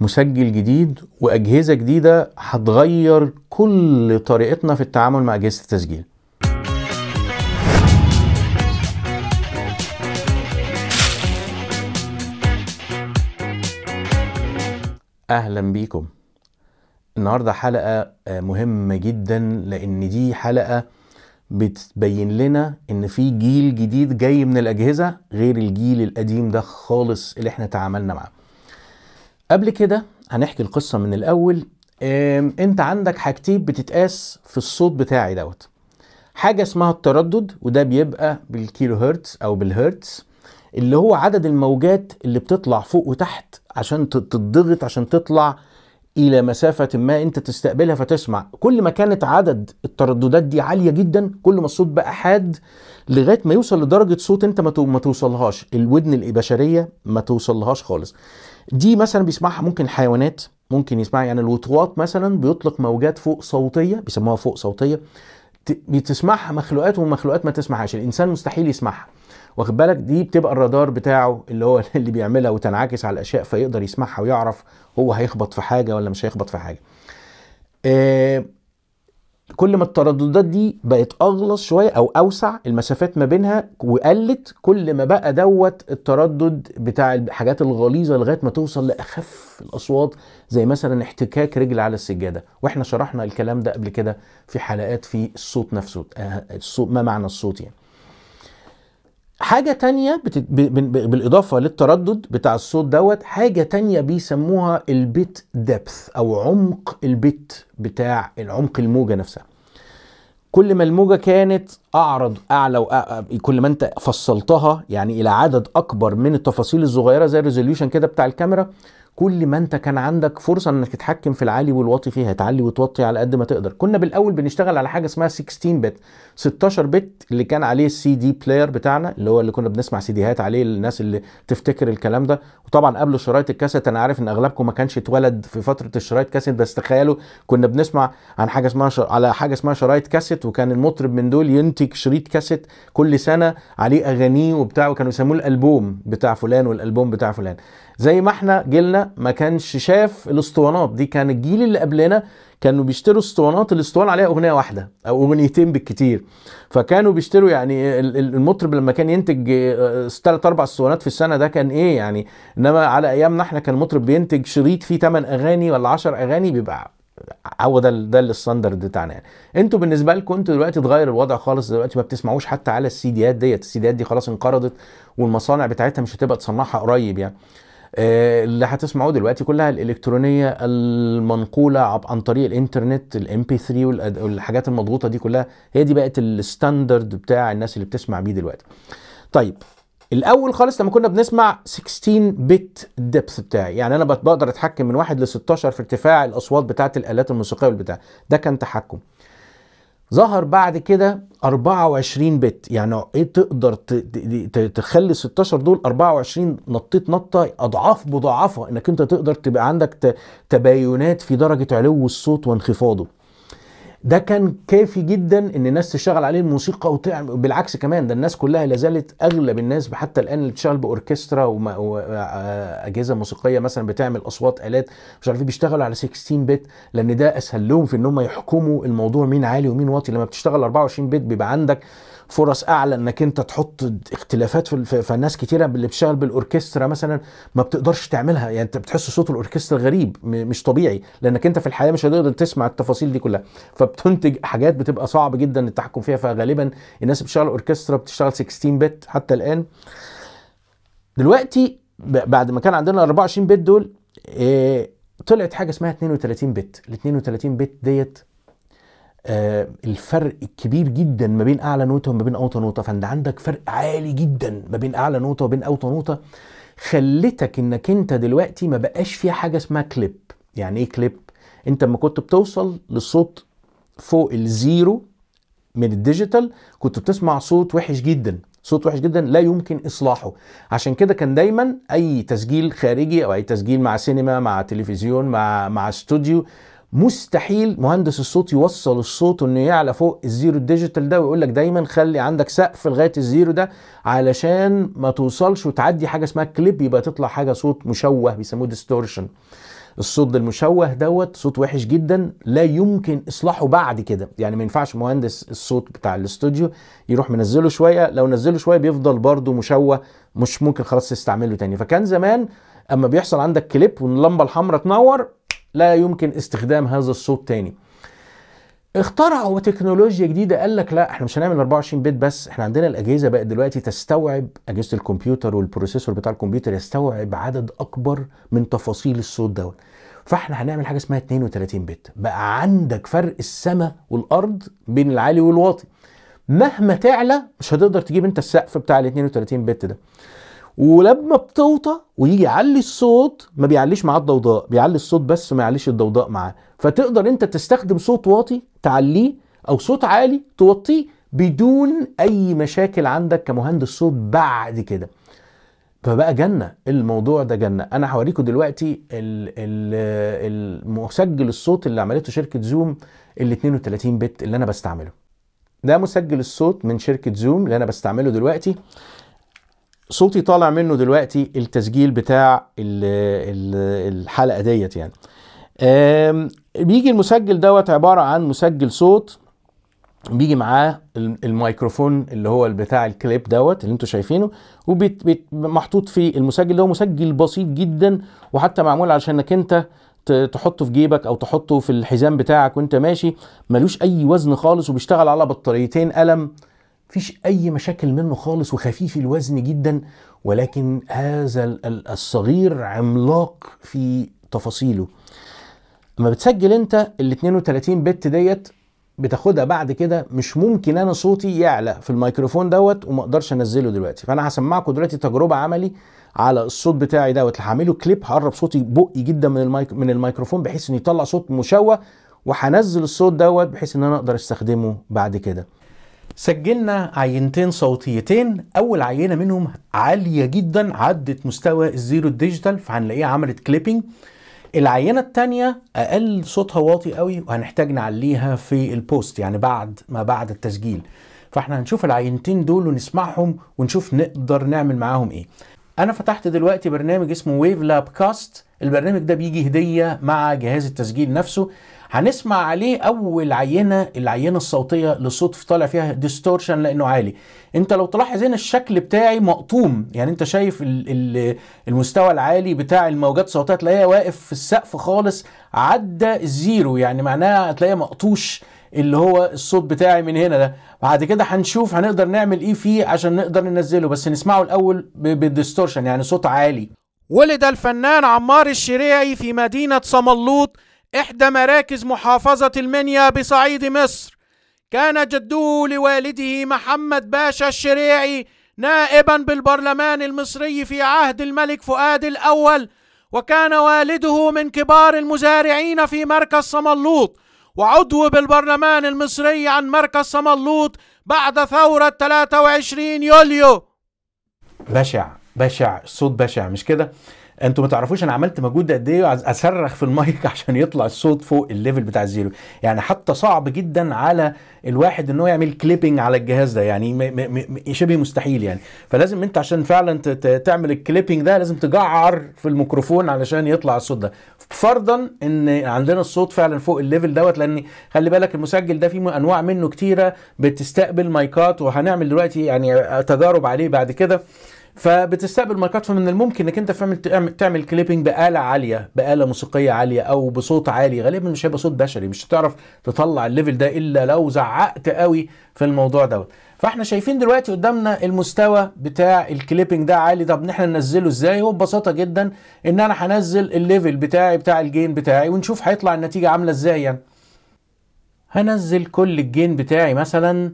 مسجل جديد واجهزه جديده هتغير كل طريقتنا في التعامل مع اجهزه التسجيل اهلا بيكم النهارده حلقه آه، مهمه جدا لان دي حلقه بتبين لنا ان في جيل جديد جاي من الاجهزه غير الجيل القديم ده خالص اللي احنا تعاملنا معاه قبل كده هنحكي القصه من الاول انت عندك حاجتين بتتقاس في الصوت بتاعي دوت حاجه اسمها التردد وده بيبقى بالكيلو هرتز او بالهرتز اللي هو عدد الموجات اللي بتطلع فوق وتحت عشان تتضغط عشان تطلع الى مسافه ما انت تستقبلها فتسمع كل ما كانت عدد الترددات دي عاليه جدا كل ما الصوت بقى حاد لغايه ما يوصل لدرجه صوت انت ما توصلهاش الودن البشريه ما توصلهاش خالص دي مثلا بيسمعها ممكن الحيوانات ممكن يسمعها يعني الوطواط مثلا بيطلق موجات فوق صوتيه بيسموها فوق صوتيه بتسمعها مخلوقات ومخلوقات ما تسمعهاش الانسان مستحيل يسمعها واخد بالك دي بتبقى الرادار بتاعه اللي هو اللي بيعملها وتنعكس على الاشياء فيقدر يسمعها ويعرف هو هيخبط في حاجه ولا مش هيخبط في حاجه آه، كل ما الترددات دي بقت اغلظ شويه او اوسع المسافات ما بينها وقلت كل ما بقى دوت التردد بتاع الحاجات الغليظه لغايه ما توصل لاخف الاصوات زي مثلا احتكاك رجل على السجاده واحنا شرحنا الكلام ده قبل كده في حلقات في الصوت نفسه الصوت آه، ما معنى الصوت يعني حاجة تانية بالإضافة للتردد بتاع الصوت دوت حاجة تانية بيسموها البيت دبث أو عمق البيت بتاع العمق الموجة نفسها كل ما الموجة كانت أعرض أعلى كل ما أنت فصلتها يعني إلى عدد أكبر من التفاصيل الصغيرة زي الريزوليوشن كده بتاع الكاميرا كل ما انت كان عندك فرصه انك تتحكم في العالي والواطي فيها تعلي وتوطي على قد ما تقدر كنا بالاول بنشتغل على حاجه اسمها 16 بت 16 بت اللي كان عليه السي دي بلاير بتاعنا اللي هو اللي كنا بنسمع سيديهات عليه للناس اللي تفتكر الكلام ده وطبعا قبل شرايط الكاسيت انا عارف ان اغلبكم ما كانش اتولد في فتره الشرايط كاسيت بس تخيلوا كنا بنسمع عن حاجه اسمها شر... على حاجه اسمها شرايط كاسيت وكان المطرب من دول ينتج شريط كاسيت كل سنه عليه اغانيه وبتاع وكانوا يسموه الالبوم بتاع فلان والالبوم بتاع فلان زي ما احنا جيلنا ما كانش شاف الاسطوانات دي كان الجيل اللي قبلنا كانوا بيشتروا اسطوانات الاسطوانه عليها اغنيه واحده او اغنيتين بالكتير فكانوا بيشتروا يعني المطرب لما كان ينتج ثلاث آه، اربع اسطوانات في السنه ده كان ايه يعني انما على ايامنا احنا كان المطرب بينتج شريط فيه ثمان اغاني ولا 10 اغاني بيبقى هو ده ده الستاندرد بتاعنا يعني انتوا بالنسبه لكم انتوا دلوقتي اتغير الوضع خالص دلوقتي ما بتسمعوش حتى على السيديات ديت السيديات دي خلاص انقرضت والمصانع بتاعتها مش هتبقى تصنعها قريب يعني آه، اللي هتسمعوه دلوقتي كلها الالكترونيه المنقوله عن طريق الانترنت الام بي 3 والحاجات المضغوطه دي كلها هي دي بقت الستاندرد بتاع الناس اللي بتسمع بيه دلوقتي. طيب الاول خالص لما كنا بنسمع 16 بت ديبث بتاعي يعني انا بقدر اتحكم من 1 ل 16 في ارتفاع الاصوات بتاعت الالات الموسيقيه والبتاع ده كان تحكم ظهر بعد كده 24 بت يعني ايه تقدر تخلي 16 دول 24 نطيت نطه اضعاف مضاعفه انك انت تقدر تبقى عندك تباينات في درجه علو الصوت وانخفاضه ده كان كافي جدا ان الناس تشتغل عليه الموسيقى وتعمل بالعكس كمان ده الناس كلها لا زالت اغلب الناس حتى الان اللي بتشتغل باوركسترا واجهزه آه، موسيقيه مثلا بتعمل اصوات الات مش عارف إيه، بيشتغلوا على 16 بت لان ده اسهل لهم في ان هم يحكموا الموضوع مين عالي ومين واطي لما بتشتغل 24 بت بيبقى عندك فرص اعلى انك انت تحط اختلافات في فالناس كتيره اللي بتشتغل بالاوركسترا مثلا ما بتقدرش تعملها يعني انت بتحس صوت الاوركسترا غريب مش طبيعي لانك انت في الحياه مش هتقدر تسمع التفاصيل دي كلها فبتنتج حاجات بتبقى صعب جدا التحكم فيها فغالبا الناس بتشتغل اوركسترا بتشتغل 16 بت حتى الان دلوقتي بعد ما كان عندنا 24 بت دول إيه طلعت حاجه اسمها 32 بت ال 32 بت ديت آه، الفرق الكبير جدا ما بين اعلى نوته وما بين اوطى نوته فانت عندك فرق عالي جدا ما بين اعلى نوته وبين اوطى نوته خلتك انك انت دلوقتي ما بقاش في حاجه اسمها كليب يعني ايه كليب انت لما كنت بتوصل للصوت فوق الزيرو من الديجيتال كنت بتسمع صوت وحش جدا صوت وحش جدا لا يمكن اصلاحه عشان كده كان دايما اي تسجيل خارجي او اي تسجيل مع سينما مع تلفزيون مع مع استوديو مستحيل مهندس الصوت يوصل الصوت انه يعلى فوق الزيرو الديجيتال ده ويقول لك دايما خلي عندك سقف لغايه الزيرو ده علشان ما توصلش وتعدي حاجه اسمها كليب يبقى تطلع حاجه صوت مشوه بيسموه ديستورشن الصوت المشوه دوت صوت وحش جدا لا يمكن اصلاحه بعد كده يعني ما ينفعش مهندس الصوت بتاع الاستوديو يروح منزله شويه لو نزله شويه بيفضل برده مشوه مش ممكن خلاص تستعمله تاني فكان زمان اما بيحصل عندك كليب واللمبه الحمراء تنور لا يمكن استخدام هذا الصوت تاني اخترعوا تكنولوجيا جديده قال لك لا احنا مش هنعمل 24 بت بس احنا عندنا الاجهزه بقت دلوقتي تستوعب اجهزه الكمبيوتر والبروسيسور بتاع الكمبيوتر يستوعب عدد اكبر من تفاصيل الصوت دوت فاحنا هنعمل حاجه اسمها 32 بت بقى عندك فرق السماء والارض بين العالي والواطي مهما تعلى مش هتقدر تجيب انت السقف بتاع ال 32 بت ده ولما بتوطى ويجي يعلي الصوت ما بيعليش معاه الضوضاء بيعلي الصوت بس ما يعليش الضوضاء معاه فتقدر انت تستخدم صوت واطي تعليه او صوت عالي توطيه بدون اي مشاكل عندك كمهندس صوت بعد كده فبقى جنه الموضوع ده جنه انا هوريكم دلوقتي المسجل الصوت اللي عملته شركه زوم ال 32 بت اللي انا بستعمله ده مسجل الصوت من شركه زوم اللي انا بستعمله دلوقتي صوتي طالع منه دلوقتي التسجيل بتاع الحلقه ديت يعني بيجي المسجل دوت عباره عن مسجل صوت بيجي معاه الميكروفون اللي هو بتاع الكليب دوت اللي انتم شايفينه ومحطوط في المسجل ده هو مسجل بسيط جدا وحتى معمول انك انت تحطه في جيبك او تحطه في الحزام بتاعك وانت ماشي ملوش اي وزن خالص وبيشتغل على بطاريتين قلم فيش اي مشاكل منه خالص وخفيف الوزن جدا ولكن هذا الصغير عملاق في تفاصيله اما بتسجل انت ال 32 بت ديت بتاخدها بعد كده مش ممكن انا صوتي يعلى في الميكروفون دوت وما اقدرش انزله دلوقتي فانا هسمعكم دلوقتي تجربه عملي على الصوت بتاعي دوت هعمله كليب هقرب صوتي بقي جدا من الميك... من الميكروفون بحيث انه يطلع صوت مشوه وهنزل الصوت دوت بحيث ان انا اقدر استخدمه بعد كده سجلنا عينتين صوتيتين اول عينه منهم عاليه جدا عدت مستوى الزيرو ديجيتال فهنلاقيها عملت كليبنج العينه الثانيه اقل صوتها واطي قوي وهنحتاج نعليها في البوست يعني بعد ما بعد التسجيل فاحنا هنشوف العينتين دول ونسمعهم ونشوف نقدر نعمل معاهم ايه انا فتحت دلوقتي برنامج اسمه ويف لاب كاست البرنامج ده بيجي هديه مع جهاز التسجيل نفسه هنسمع عليه اول عينه العينه الصوتيه للصوت طالع فيها ديستورشن لانه عالي انت لو تلاحظ هنا الشكل بتاعي مقطوم يعني انت شايف المستوى العالي بتاع الموجات الصوتيه تلاقيها واقف في السقف خالص عدى الزيرو يعني معناها هتلاقيها مقطوش اللي هو الصوت بتاعي من هنا ده بعد كده هنشوف هنقدر نعمل ايه فيه عشان نقدر ننزله بس نسمعه الاول بالديستورشن يعني صوت عالي ولد الفنان عمار الشريعي في مدينة صملوط إحدى مراكز محافظة المنيا بصعيد مصر كان جده لوالده محمد باشا الشريعي نائبا بالبرلمان المصري في عهد الملك فؤاد الأول وكان والده من كبار المزارعين في مركز صملوط وعضو بالبرلمان المصري عن مركز صملوط بعد ثورة 23 يوليو بشع بشع صوت بشع مش كده انتوا ما تعرفوش انا عملت مجهود قد ايه اصرخ في المايك عشان يطلع الصوت فوق الليفل بتاع الزيرو يعني حتى صعب جدا على الواحد ان هو يعمل كليبنج على الجهاز ده يعني م- م- م- شبه مستحيل يعني فلازم انت عشان فعلا ت- تعمل الكليبنج ده لازم تجعر في الميكروفون علشان يطلع الصوت ده فرضا ان عندنا الصوت فعلا فوق الليفل دوت لان خلي بالك المسجل ده فيه انواع منه كتيره بتستقبل مايكات وهنعمل دلوقتي يعني تجارب عليه بعد كده فبتستقبل مايكات فمن الممكن انك انت تعمل تعمل كليبنج باله عاليه باله موسيقيه عاليه او بصوت عالي غالبا مش هيبقى صوت بشري مش هتعرف تطلع الليفل ده الا لو زعقت قوي في الموضوع دوت فاحنا شايفين دلوقتي قدامنا المستوى بتاع الكليبنج ده عالي طب ان احنا ننزله ازاي هو ببساطه جدا ان انا هنزل الليفل بتاعي بتاع الجين بتاعي ونشوف هيطلع النتيجه عامله ازاي يعني هنزل كل الجين بتاعي مثلا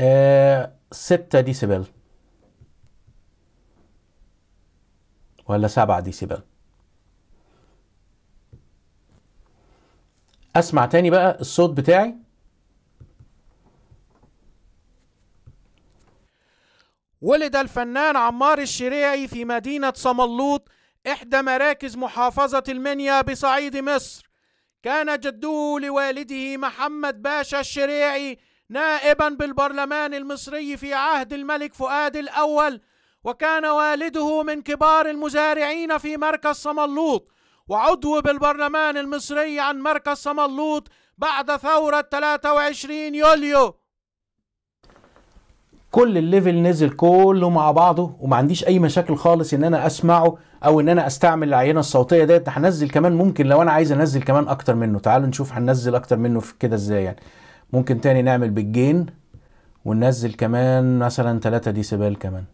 آه 6 ديسيبل ولا 7 ديسيبل اسمع تاني بقى الصوت بتاعي ولد الفنان عمار الشريعي في مدينة صملوط إحدى مراكز محافظة المنيا بصعيد مصر كان جده لوالده محمد باشا الشريعي نائبا بالبرلمان المصري في عهد الملك فؤاد الأول وكان والده من كبار المزارعين في مركز صملوط وعضو بالبرلمان المصري عن مركز صملوط بعد ثورة 23 يوليو كل الليفل نزل كله مع بعضه وما عنديش اي مشاكل خالص ان انا اسمعه او ان انا استعمل العينه الصوتيه ديت هنزل كمان ممكن لو انا عايز انزل كمان اكتر منه تعالوا نشوف هننزل اكتر منه في كده ازاي يعني ممكن تاني نعمل بالجين وننزل كمان مثلا 3 ديسيبل كمان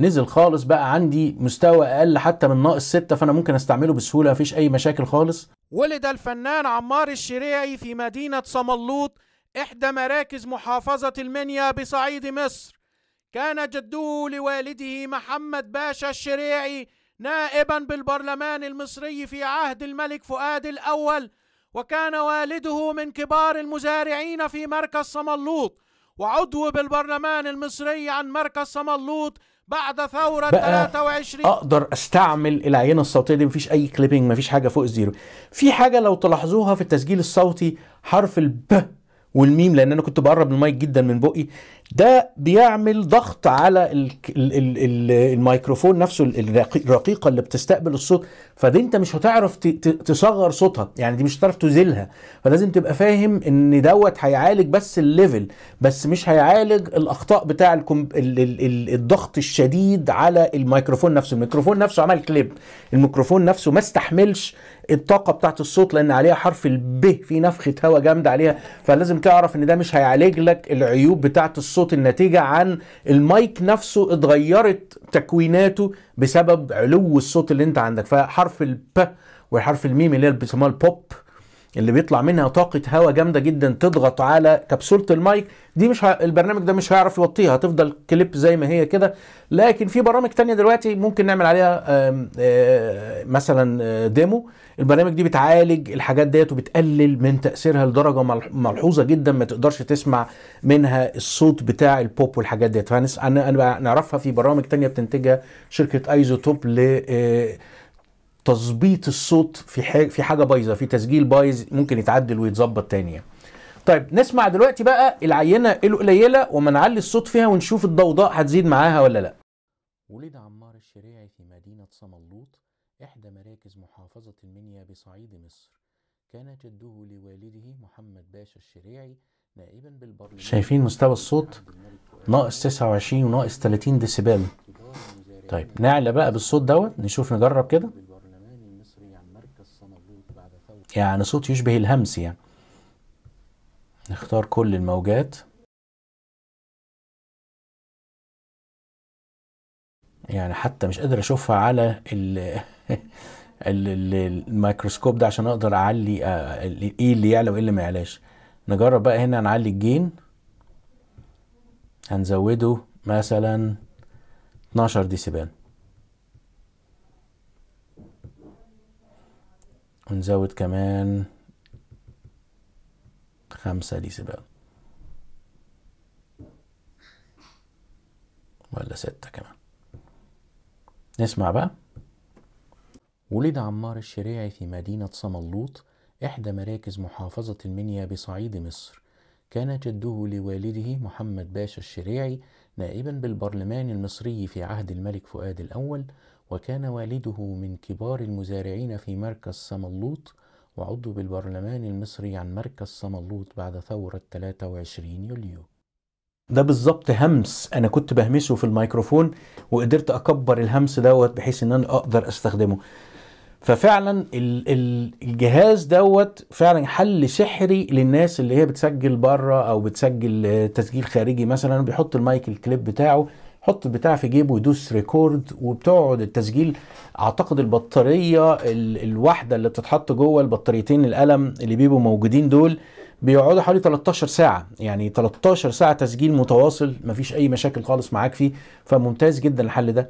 نزل خالص بقى عندي مستوى اقل حتى من ناقص 6 فانا ممكن استعمله بسهوله مفيش اي مشاكل خالص ولد الفنان عمار الشريعي في مدينه صملوط احدى مراكز محافظه المنيا بصعيد مصر كان جده لوالده محمد باشا الشريعي نائبا بالبرلمان المصري في عهد الملك فؤاد الاول وكان والده من كبار المزارعين في مركز صملوط وعضو بالبرلمان المصري عن مركز صملوط بعد ثورة 23 أقدر أستعمل العينة الصوتية دي مفيش أي كليبنج مفيش حاجة فوق الزيرو في حاجة لو تلاحظوها في التسجيل الصوتي حرف الب والميم لأن أنا كنت بقرب المايك جدا من بقي ده بيعمل ضغط على الميكروفون نفسه الرقيقه اللي بتستقبل الصوت فدي انت مش هتعرف تصغر صوتها يعني دي مش هتعرف تزيلها فلازم تبقى فاهم ان دوت هيعالج بس الليفل بس مش هيعالج الاخطاء بتاع الضغط الشديد على الميكروفون نفسه الميكروفون نفسه عمل كليب الميكروفون نفسه ما استحملش الطاقه بتاعت الصوت لان عليها حرف الب في نفخه هواء جامده عليها فلازم تعرف ان ده مش هيعالج لك العيوب بتاعت الصوت الصوت الناتجة عن المايك نفسه اتغيرت تكويناته بسبب علو الصوت اللي انت عندك فحرف الب والحرف الميم اللي هي بيسموها البوب اللي بيطلع منها طاقه هواء جامده جدا تضغط على كبسوله المايك دي مش ه... البرنامج ده مش هيعرف يوطيها هتفضل كليب زي ما هي كده لكن في برامج تانية دلوقتي ممكن نعمل عليها آم آم آه، مثلا ديمو آه، البرامج دي بتعالج الحاجات ديت وبتقلل من تاثيرها لدرجه ملحوظه جدا ما تقدرش تسمع منها الصوت بتاع البوب والحاجات ديت فهنعرفها في برامج تانية بتنتجها شركه ايزوتوب ل آه، تظبيط الصوت في حاجه في حاجه بايظه في تسجيل بايظ ممكن يتعدل ويتظبط تاني يعني. طيب نسمع دلوقتي بقى العينه القليله وما نعلي الصوت فيها ونشوف الضوضاء هتزيد معاها ولا لا ولد عمار الشريعي في مدينه صملوط احدى مراكز محافظه المنيا بصعيد مصر كان جده لوالده محمد باشا الشريعي نائبا بالبرلمان شايفين مستوى الصوت ناقص 29 وناقص 30 ديسيبل طيب نعلى بقى بالصوت دوت نشوف نجرب كده يعني صوت يشبه الهمس يعني نختار كل الموجات يعني حتى مش قادر اشوفها على ال الميكروسكوب ده عشان اقدر اعلي آه، ايه اللي يعلى وايه اللي ما يعلاش نجرب بقى هنا نعلي الجين هنزوده مثلا 12 ديسيبل ونزود كمان خمسة ديسيبل ولا ستة كمان نسمع بقى ولد عمار الشريعي في مدينة صملوط إحدى مراكز محافظة المنيا بصعيد مصر كان جده لوالده محمد باشا الشريعي نائبا بالبرلمان المصري في عهد الملك فؤاد الأول وكان والده من كبار المزارعين في مركز سملوط وعضو بالبرلمان المصري عن مركز سملوط بعد ثورة 23 يوليو ده بالظبط همس انا كنت بهمسه في الميكروفون وقدرت اكبر الهمس دوت بحيث ان انا اقدر استخدمه ففعلا الجهاز دوت فعلا حل سحري للناس اللي هي بتسجل بره او بتسجل تسجيل خارجي مثلا بيحط المايك الكليب بتاعه حط البتاع في جيبه ويدوس ريكورد وبتقعد التسجيل اعتقد البطاريه الواحده اللي بتتحط جوه البطاريتين القلم اللي بيبقوا موجودين دول بيقعدوا حوالي 13 ساعه يعني 13 ساعه تسجيل متواصل مفيش اي مشاكل خالص معاك فيه فممتاز جدا الحل ده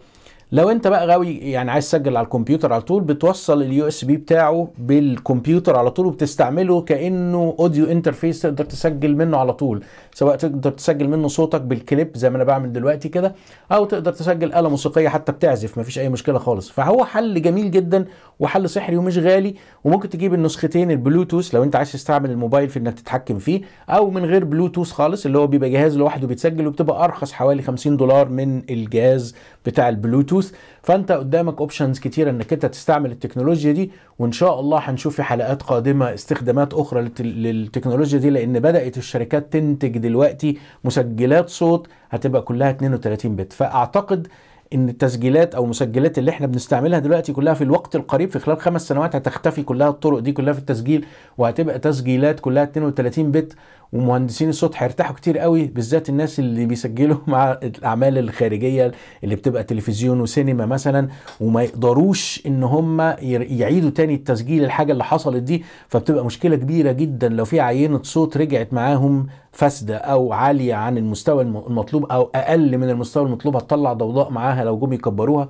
لو انت بقى غاوي يعني عايز تسجل على الكمبيوتر على طول بتوصل اليو اس بي بتاعه بالكمبيوتر على طول وبتستعمله كانه اوديو انترفيس تقدر تسجل منه على طول سواء تقدر تسجل منه صوتك بالكليب زي ما انا بعمل دلوقتي كده او تقدر تسجل آلة موسيقية حتى بتعزف مفيش اي مشكلة خالص فهو حل جميل جدا وحل سحري ومش غالي وممكن تجيب النسختين البلوتوث لو انت عايز تستعمل الموبايل في انك تتحكم فيه او من غير بلوتوث خالص اللي هو بيبقى جهاز لوحده بيتسجل وبتبقى ارخص حوالي 50 دولار من الجهاز بتاع البلوتوث بلوتوث فانت قدامك اوبشنز كتيره انك انت تستعمل التكنولوجيا دي وان شاء الله هنشوف في حلقات قادمه استخدامات اخرى للتكنولوجيا دي لان بدات الشركات تنتج دلوقتي مسجلات صوت هتبقى كلها 32 بت فاعتقد ان التسجيلات او المسجلات اللي احنا بنستعملها دلوقتي كلها في الوقت القريب في خلال خمس سنوات هتختفي كلها الطرق دي كلها في التسجيل وهتبقى تسجيلات كلها 32 بت ومهندسين الصوت هيرتاحوا كتير قوي بالذات الناس اللي بيسجلوا مع الاعمال الخارجيه اللي بتبقى تلفزيون وسينما مثلا وما يقدروش ان هم يعيدوا تاني التسجيل الحاجه اللي حصلت دي فبتبقى مشكله كبيره جدا لو في عينه صوت رجعت معاهم فاسده او عاليه عن المستوى المطلوب او اقل من المستوى المطلوب هتطلع ضوضاء معاها لو جم يكبروها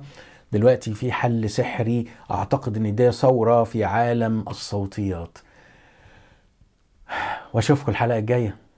دلوقتي في حل سحري اعتقد ان ده ثوره في عالم الصوتيات واشوفكم الحلقه الجايه